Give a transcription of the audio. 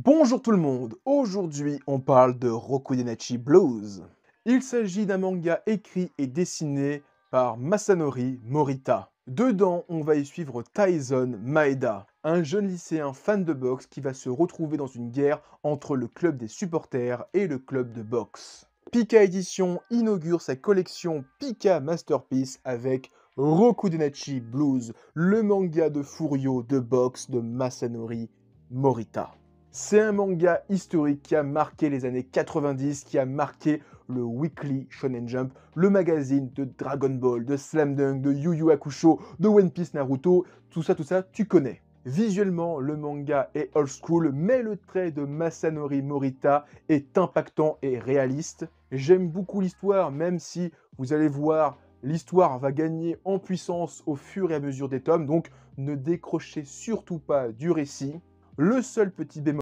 Bonjour tout le monde, aujourd'hui on parle de Rokudenachi Blues. Il s'agit d'un manga écrit et dessiné par Masanori Morita. Dedans, on va y suivre Tyson Maeda, un jeune lycéen fan de boxe qui va se retrouver dans une guerre entre le club des supporters et le club de boxe. Pika Edition inaugure sa collection Pika Masterpiece avec Rokudenachi Blues, le manga de Furio de boxe de Masanori Morita. C'est un manga historique qui a marqué les années 90, qui a marqué le Weekly Shonen Jump, le magazine de Dragon Ball, de Slam Dunk, de Yu Yu Hakusho, de One Piece Naruto, tout ça, tout ça, tu connais. Visuellement, le manga est old school, mais le trait de Masanori Morita est impactant et réaliste. J'aime beaucoup l'histoire, même si vous allez voir, l'histoire va gagner en puissance au fur et à mesure des tomes, donc ne décrochez surtout pas du récit. Le seul petit bémol